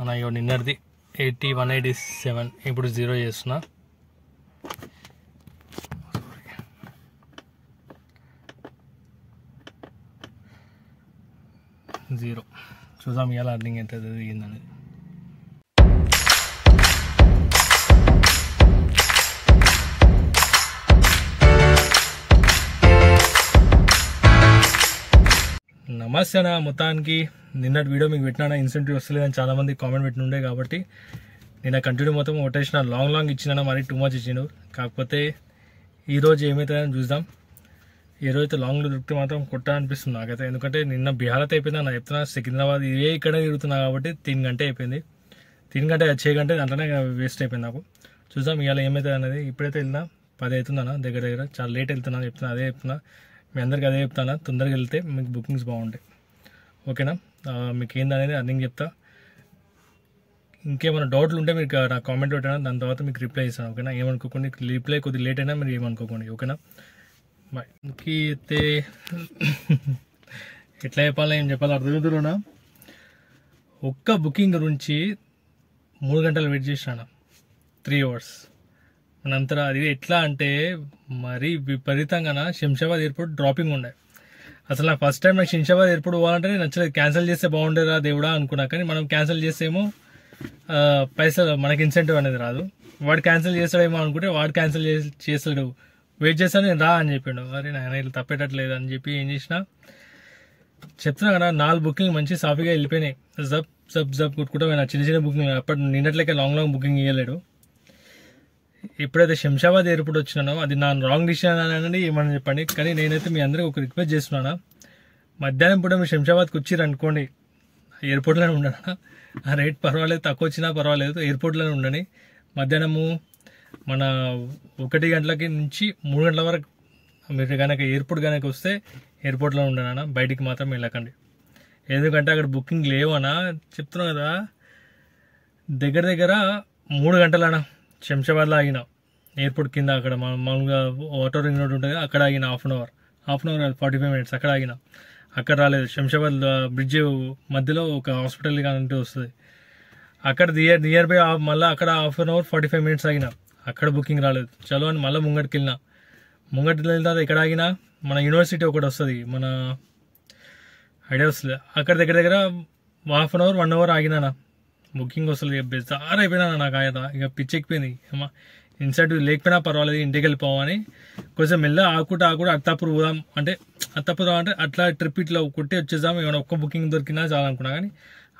అన్న ఇక నిన్నటిది ఎయిటీ వన్ ఎయిటీ సెవెన్ ఇప్పుడు జీరో చేస్తున్నా జీరో చూద్దాం ఎలా అర్నింగ్ ఎంత దిగిందనేది నమస్తే మొత్తానికి నిన్నటి వీడియో మీకు పెట్టినా ఇన్సెంటివ్ వస్తలేదని చాలామంది కామెంట్ పెట్టినుండే కాబట్టి నిన్న కంటిన్యూ మొత్తం ఓటేసిన లాంగ్ లాంగ్ ఇచ్చిన మరి టూ మచ్ ఇచ్చిండు కాకపోతే ఈరోజు ఏమవుతుందని చూద్దాం ఈరోజు రోజు లాంగ్ దొరికితే మాత్రం కొట్ట అనిపిస్తుంది నాకైతే ఎందుకంటే నిన్న బీహార్ అయితే అయిపోయింది నా చెప్తున్నా సికింద్రాబాద్ ఇవే ఇక్కడ తిరుగుతున్నా కాబట్టి తిని గంటే అయిపోయింది తిని గంటే వచ్చే గంటే దాంట్లోనే వేస్ట్ అయిపోయింది నాకు చూద్దాం ఇవాళ ఏమవుతుంది అనేది ఇప్పుడైతే వెళ్ళినా పది అవుతుందన్న దగ్గర దగ్గర చాలా లేట్ వెళ్తున్నా చెప్తున్నా అదే చెప్తున్నా మీ అందరికీ అదే చెప్తాను తొందరగా వెళ్తే మీకు బుకింగ్స్ బాగుంటాయి ఓకేనా మీకు ఏందనేది అర్థం చెప్తా ఇంకేమైనా డౌట్లు ఉంటే మీరు నా కామెంట్ పెట్టాను దాని తర్వాత మీకు రిప్లై ఇస్తాను ఓకేనా ఏమనుకోకండి రిప్లై కొద్దిగా లేట్ అయినా మీరు ఏమనుకోకండి ఓకేనా మనకి అయితే ఎట్లా చెప్పాలో ఏం చెప్పాలో అర్థమవుతున్నా ఒక్క బుకింగ్ గురించి మూడు గంటలు వెయిట్ చేసినా త్రీ అవర్స్ అనంతరం అది ఎట్లా అంటే మరి విపరీతంగా శంషాబాద్ ఎయిర్పోర్ట్ డ్రాపింగ్ ఉండే అసలు నాకు ఫస్ట్ టైం నాకు శంషాబాద్ ఎయిర్పోర్ట్ పోవాలంటే నచ్చలేదు క్యాన్సిల్ చేస్తే బాగుండేరా దేవుడా అనుకున్నా కానీ మనం క్యాన్సిల్ చేస్తేమో పైసలు మనకి ఇన్సెంటివ్ అనేది రాదు వాడు క్యాన్సిల్ చేస్తాడేమో అనుకుంటే వాడు క్యాన్సిల్ చేస్తాడు వెయిట్ చేస్తాను నేను రా అని చెప్పిండు అరే నాయన ఇట్లా తప్పేటట్లేదు అని చెప్పి ఏం చేసినా చెప్తున్నా కదా నాలుగు బుకింగ్ మంచి సాఫీగా వెళ్ళిపోయినాయి జబ్ జబ్ జబ్ కొట్టుకుంటా చిన్న చిన్న బుకింగ్ అప్పటి నిన్నట్లకే లాంగ్ లాంగ్ బుకింగ్ ఇవ్వలేడు ఎప్పుడైతే శంషాబాద్ ఎయిర్పోర్ట్ వచ్చినానో అది నా రాంగ్ డిసిషన్ అని ఏమని చెప్పండి కానీ నేనైతే మీ అందరికీ ఒక రిక్వెస్ట్ చేస్తున్నాను మధ్యాహ్నం పూట మీరు శంషాబాద్కి అనుకోండి ఎయిర్పోర్ట్లోనే ఉండనా ఆ రేట్ పర్వాలేదు తక్కువ వచ్చినా పర్వాలేదు ఎయిర్పోర్ట్లోనే ఉండని మధ్యాహ్నము మన ఒకటి గంటలకి నుంచి మూడు గంటల వరకు మీరు కనుక ఎయిర్పోర్ట్ కనుక వస్తే ఎయిర్పోర్ట్లో ఉండనా బయటికి మాత్రం వెళ్ళకండి ఎందుకంటే అక్కడ బుకింగ్ లేవనా చెప్తున్నాను కదా దగ్గర దగ్గర మూడు గంటలనా శంషాబాద్లో ఆగిన ఎయిర్పోర్ట్ కింద అక్కడ మామూలుగా ఆటో రింగ్ రోడ్ ఉంటుంది అక్కడ ఆగిన half an hour half an hour forty five minutes అక్కడ ఆగిన అక్కడ రాలేదు శంషాబాద్ బ్రిడ్జ్ మధ్యలో ఒక హాస్పిటల్ కానంటే వస్తుంది అక్కడ నియర్ నియర్ బై మళ్ళీ అక్కడ half an hour forty five minutes ఆగిన అక్కడ బుకింగ్ రాలేదు చలో అని మళ్ళీ ముంగటికి వెళ్ళిన ముంగటికి వెళ్ళిన తర్వాత ఎక్కడ ఆగినా మన యూనివర్సిటీ ఒకటి వస్తుంది మన ఐడియాస్ అక్కడ దగ్గర దగ్గర half an hour one hour ఆగినానా బుకింగ్ వస్తుంది బెజార్ అయిపోయినా నాకు ఆయన ఇక పిచ్చెక్కిపోయింది అమ్మా ఇన్సైట్ లేకపోయినా పర్వాలేదు ఇంటికి వెళ్ళిపోవని కొంచెం మెల్ల ఆకుట ఆకుట అత్తాపూర్ పోదాం అంటే అత్తాపూర్ అంటే అట్లా ట్రిప్ ఇట్లా కొట్టి వచ్చేద్దాం ఏమైనా ఒక్క బుకింగ్ దొరికినా చాలా అనుకున్నా కానీ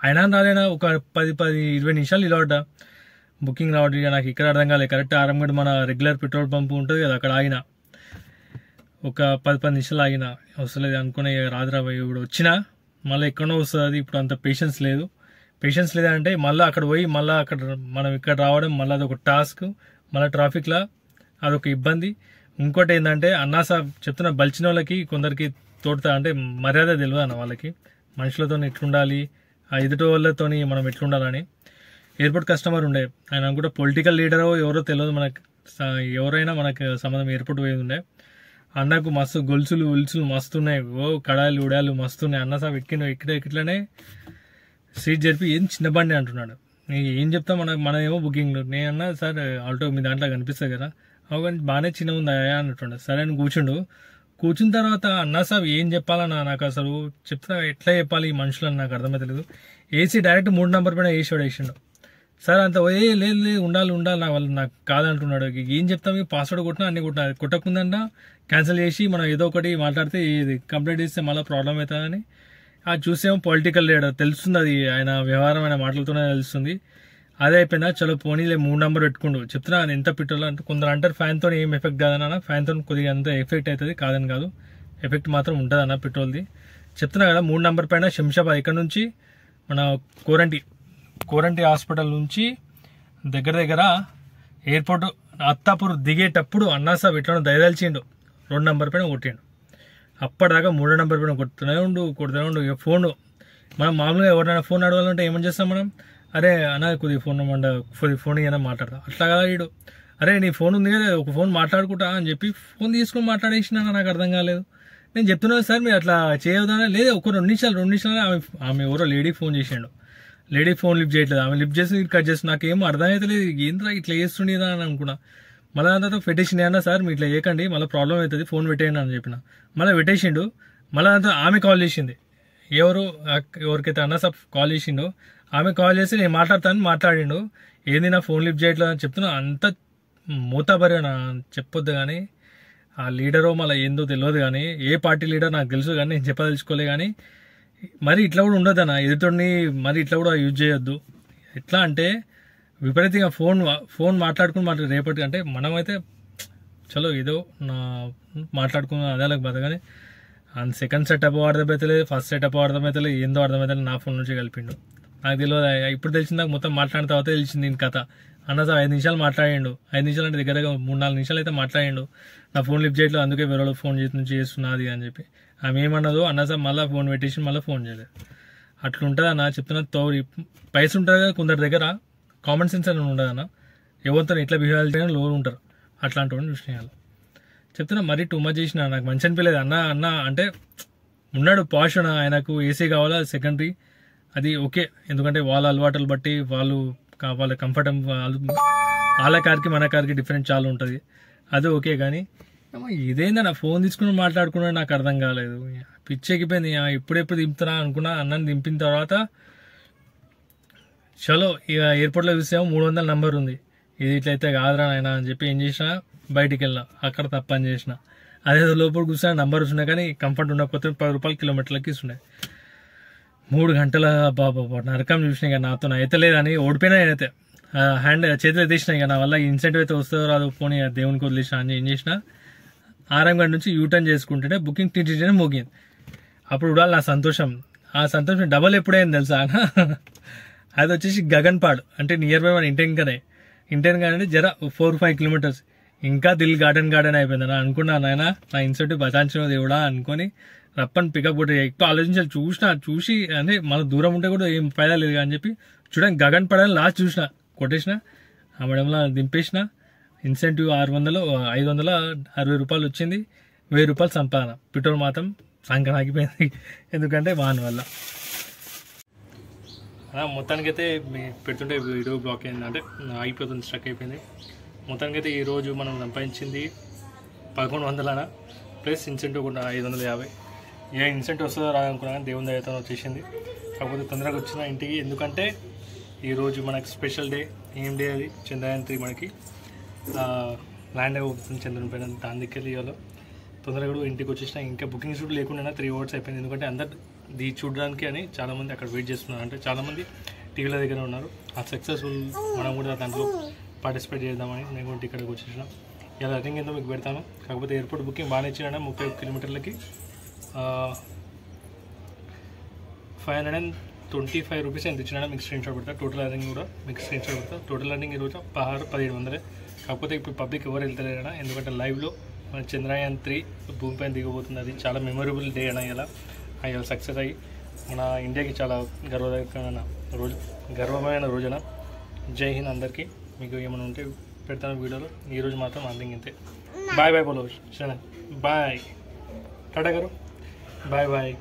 అయినా రాలేనా ఒక పది పది ఇరవై నిమిషాలు నిలబడ్డా బుకింగ్ రావడం ఇక నాకు ఇక్కడ అర్థం కాలేదు కరెక్ట్ ఆరంగడ్ మన రెగ్యులర్ పెట్రోల్ పంప్ ఉంటుంది కదా అక్కడ ఆగిన ఒక పది పది నిమిషాలు ఆగిన వస్తలేదు అనుకునే రాదురా ఇప్పుడు వచ్చినా మళ్ళీ ఎక్కడో వస్తుంది ఇప్పుడు అంత పేషెన్స్ లేదు పేషెన్స్ లేదంటే మళ్ళీ అక్కడ పోయి మళ్ళీ అక్కడ మనం ఇక్కడ రావడం మళ్ళీ అదొక టాస్క్ మళ్ళీ ట్రాఫిక్లా అదొక ఇబ్బంది ఇంకోటి ఏంటంటే అన్నా సాబ్ చెప్తున్న బలిచిన వాళ్ళకి కొందరికి తోడుతా అంటే మర్యాద తెలియదు అన్న వాళ్ళకి మనుషులతో ఎట్లుండాలి ఆ ఎదుటి వాళ్ళతో మనం ఎట్లుండాలని ఎయిర్పోర్ట్ కస్టమర్ ఉండే ఆయన కూడా పొలిటికల్ లీడరో ఎవరో తెలియదు మనకు ఎవరైనా మనకు సంబంధం ఎయిర్పోర్ట్ పోయి ఉండే అన్నకు మస్తు గొలుసులు ఉలుసులు మస్తున్నాయి ఓ కడాలు ఉడాలు మస్తున్నాయి అన్న సాబ్ ఎక్కిన ఎక్కిన ఎట్లనే సీట్ జరిపి ఏం చిన్న బండి అంటున్నాడు ఏం చెప్తా మన బుకింగ్ నేను నేనన్నా సార్ ఆల్టో మీ దాంట్లో కనిపిస్తుంది కదా కానీ బాగానే చిన్న ఉంది అయ్యా అంటుండే సరే అని కూర్చుండు కూర్చున్న తర్వాత అన్నా సార్ ఏం చెప్పాలన్నా నాకు అసలు చెప్తా ఎట్లా చెప్పాలి ఈ మనుషులని నాకు తెలియదు ఏసీ డైరెక్ట్ మూడు నెంబర్ పైన ఏసీ వేసిండు సార్ అంత ఏ లేదు లేదు ఉండాలి ఉండాలి నా వాళ్ళు నాకు కాదంటున్నాడు ఏం చెప్తాం పాస్వర్డ్ కొట్టినా అన్ని కొట్టినా కొట్టకుందంటా క్యాన్సిల్ చేసి మనం ఏదో ఒకటి మాట్లాడితే ఇది కంప్లీట్ చేస్తే మళ్ళీ ప్రాబ్లం అవుతుందని ఆ చూసేమో పొలిటికల్ లీడర్ తెలుస్తుంది అది ఆయన వ్యవహారం ఆయన మాటలతోనే తెలుస్తుంది అదే అయిపోయినా చలో పోనీలే మూడు నెంబర్ పెట్టుకుండు చెప్తున్నా ఆయన ఎంత పెట్టాలో అంటే కొందరు అంటారు ఫ్యాన్తో ఏం ఎఫెక్ట్ కాదన్న ఫ్యాన్తో కొద్దిగా అంత ఎఫెక్ట్ అవుతుంది కాదని కాదు ఎఫెక్ట్ మాత్రం ఉంటుంది అన్న పెట్రోల్ది చెప్తున్నా కదా మూడు నెంబర్ పైన శంషాబాద్ ఇక్కడ నుంచి మన కోరంటి కోరంటి హాస్పిటల్ నుంచి దగ్గర దగ్గర ఎయిర్పోర్ట్ అత్తాపూర్ దిగేటప్పుడు అన్నాసాబ్ ఇట్లా దయదలిచిండు రెండు నెంబర్ పైన కొట్టిండు అప్పటిదాకా మూడో నెంబర్ కూడా కొడుతూనే ఉండు కొడుతూనే ఉండు ఇక మనం మామూలుగా ఎవరినైనా ఫోన్ అడగాలంటే ఏమని చేస్తాం మనం అరే అన్న కొద్ది ఫోన్ ఇవ్వండి కొద్ది ఫోన్ ఇవ్వనా మాట్లాడదాం అట్లా కదా వీడు అరే నీ ఫోన్ ఉంది కదా ఒక ఫోన్ మాట్లాడుకుంటా అని చెప్పి ఫోన్ తీసుకుని మాట్లాడేసిన నాకు అర్థం కాలేదు నేను చెప్తున్నా సార్ మీరు అట్లా చేయవద్దా లేదు ఒక రెండు నిమిషాలు రెండు నిమిషాలు ఆమె ఆమె ఎవరో లేడీ ఫోన్ చేసాడు లేడీ ఫోన్ లిఫ్ట్ చేయట్లేదు ఆమె లిఫ్ట్ చేసి కట్ చేసి ఏం అర్థం అయితే లేదు ఏంద్రా ఇట్లా చేస్తుండేదా అని అనుకున్నా మళ్ళీ అంతా పెట్టేసింది అన్న సార్ మీ ఇట్లా చేయకండి మళ్ళీ ప్రాబ్లం అవుతుంది ఫోన్ పెట్టేయండి అని చెప్పిన మళ్ళీ పెట్టేసిండు మళ్ళీ అంతా ఆమె కాల్ చేసింది ఎవరు ఎవరికైతే అన్న సార్ కాల్ చేసిండు ఆమె కాల్ చేసి నేను మాట్లాడతాను మాట్లాడిండు ఏంది నా ఫోన్ లిఫ్ట్ చేయట్లేదు అని చెప్తున్నా అంత మూతాబరి చెప్పొద్దు కానీ ఆ లీడరో మళ్ళీ ఏందో తెలియదు కానీ ఏ పార్టీ లీడర్ నాకు తెలుసు కానీ నేను చెప్పదలుచుకోలే కానీ మరి ఇట్లా కూడా ఉండదు అన్న ఎదుటోడిని మరి ఇట్లా కూడా యూజ్ చేయొద్దు ఎట్లా అంటే విపరీతంగా ఫోన్ ఫోన్ మాట్లాడుకుని మాట్లాడు రేపటి అంటే మనమైతే చలో ఏదో నా మాట్లాడుకున్న అదేలకు బతకని అండ్ సెకండ్ సెటప్ అర్థమవుతలేదు ఫస్ట్ సెటప్ అర్థమవుతలేదు ఏందో అర్థమవుతలేదు నా ఫోన్ నుంచి కలిపిండు నాకు తెలియదు ఇప్పుడు తెలిసింది నాకు మొత్తం మాట్లాడిన తర్వాత తెలిసింది దీని కథ అన్న సార్ ఐదు నిమిషాలు మాట్లాడిండు ఐదు నిమిషాలు అంటే దగ్గరగా మూడు నాలుగు నిమిషాలు అయితే మాట్లాడిండు నా ఫోన్ లిఫ్ట్ చేయట్లేదు అందుకే వేరే ఫోన్ చేసి నుంచి చేస్తున్నది అని చెప్పి ఆమె ఏమన్నదు అన్న సార్ మళ్ళీ ఫోన్ పెట్టేసి మళ్ళీ ఫోన్ చేయలేదు అట్లుంటుందా అన్న చెప్తున్నా తో పైసలు ఉంటుంది కదా కొందరి దగ్గర కామన్ సెన్స్ అని అన్న ఎవరితో ఎట్లా బిహేవ్ చేయాలి లోన్ ఉంటారు అట్లాంటి వాడిని చేయాలి చెప్తున్నా మరీ టూ మచ్ చేసిన నాకు మంచి అనిపించలేదు అన్న అన్న అంటే ఉన్నాడు పాషన్ ఆయనకు ఏసీ కావాలా సెకండరీ అది ఓకే ఎందుకంటే వాళ్ళ అలవాట్లు బట్టి వాళ్ళు వాళ్ళ కంఫర్టబుల్ వాళ్ళ కార్కి మన కార్కి డిఫరెంట్ చాలా ఉంటుంది అది ఓకే కానీ ఇదేందా నా ఫోన్ తీసుకుని మాట్లాడుకున్నా నాకు అర్థం కాలేదు పిచ్చెక్కిపోయింది ఎప్పుడెప్పుడు దింపుతున్నా అనుకున్నా అన్నని దింపిన తర్వాత చలో ఇక ఎయిర్పోర్ట్లో చూసాము మూడు వందల నంబర్ ఉంది ఇది ఇట్లయితే కాదురా నాయన అని చెప్పి ఏం చేసిన బయటికి వెళ్ళిన అక్కడ తప్పని చేసిన అదే లోపల కూర్చున్న నంబర్ వస్తున్నాయి కానీ కంఫర్ట్ ఉండకపోతే పది రూపాయలు కిలోమీటర్లకి ఇస్తున్నాయి మూడు గంటల బాబా నరకం చూసిన ఇక నాతో అయితే లేదని ఓడిపోయినా నేనైతే హ్యాండ్ చేతిలో తీసినాయి ఇక నా వల్ల ఇన్సెంటివ్ అయితే వస్తుందో రాదో పోనీ దేవునికి వదిలేసిన అని ఏం చేసిన ఆరంగడ్ నుంచి యూటర్న్ చేసుకుంటేనే బుకింగ్ టీటీడీనే ముగింది అప్పుడు కూడా నా సంతోషం ఆ సంతోషం డబల్ ఎప్పుడైంది తెలుసా అది వచ్చేసి పాడు అంటే నియర్ బై మన ఇంటెన్కనే ఇంటెన్కన్ కానీ జర ఫోర్ ఫైవ్ కిలోమీటర్స్ ఇంకా దిల్ గార్డెన్ గార్డెన్ అయిపోయింది అని అనుకున్నాను ఆయన నా ఇన్సెంటివ్ బచాంచిన దేవుడా అనుకొని రప్పని పికప్ కూడా ఎక్కువ ఆలోచించాలి చూసిన చూసి అంటే మన దూరం ఉంటే కూడా ఏం ఫైదా లేదు అని చెప్పి చూడండి గగన్ పడని లాస్ట్ చూసిన కొట్టేసిన ఆ మేడంలో దింపేసిన ఇన్సెంటివ్ ఆరు వందలు ఐదు వందల అరవై రూపాయలు వచ్చింది వెయ్యి రూపాయలు సంపాదన పెట్రోల్ మాత్రం సంక్రాగిపోయింది ఎందుకంటే వాన్ వల్ల మొత్తానికి అయితే పెడుతుంటే వీడియో బ్లాక్ అయింది అంటే అయిపోతుంది స్ట్రక్ అయిపోయింది మొత్తానికి అయితే ఈరోజు మనం సంపాదించింది పదకొండు వందలన ప్లస్ ఇన్సెంటివ్ కూడా ఐదు వందల యాభై ఏ ఇన్సెంటివ్ వస్తుందో అనుకున్నా దేవుని దయతో వచ్చేసింది కాకపోతే తొందరగా వచ్చిన ఇంటికి ఎందుకంటే ఈరోజు మనకు స్పెషల్ డే ఏం డే అది చంద్రయాంత్రి మనకి ల్యాండ్ అవుతుంది చంద్రుని పైన దాని దగ్గర తొందరగా కూడా ఇంటికి వచ్చేసిన ఇంకా బుకింగ్స్ కూడా లేకుండా త్రీ అవర్స్ అయిపోయింది ఎందుకంటే అందరు ఇది చూడడానికి అని చాలామంది అక్కడ వెయిట్ చేస్తున్నారు అంటే చాలామంది టీవీల దగ్గర ఉన్నారు ఆ సక్సెస్ఫుల్ మనం కూడా దాంట్లో పార్టిసిపేట్ చేద్దామని నేను కూడా ఇక్కడికి వచ్చేసిన ఇలా రన్నింగ్ ఏదో మీకు పెడతాను కాకపోతే ఎయిర్పోర్ట్ బుకింగ్ బాగానే ఇచ్చిన ముప్పై కిలోమీటర్లకి five hundred and twenty five rupees ఎంత ఇచ్చినా మీకు స్క్రీన్ షాట్ పెడతా టోటల్ అర్నింగ్ కూడా మీకు స్క్రీన్ షాట్ పెడతా టోటల్ అర్నింగ్ ఈరోజు పదహారు పదిహేడు వందలే కాకపోతే ఇప్పుడు పబ్లిక్ ఎవరు వెళ్తలేరా ఎందుకంటే లైవ్లో మన చంద్రయాన్ త్రీ భూమిపైన దిగబోతుంది అది చాలా మెమొరబుల్ డే అన్న ఇలా ఆయన సక్సెస్ అయ్యి మన ఇండియాకి చాలా గర్వదకమైన రోజు గర్వమైన రోజున జై హింద్ అందరికీ మీకు ఏమైనా ఉంటే పెడతాను వీడియోలో ఈరోజు మాత్రం అందింగ్ బాయ్ బాయ్ బోలో బాయ్ టాటా గారు బాయ్ బాయ్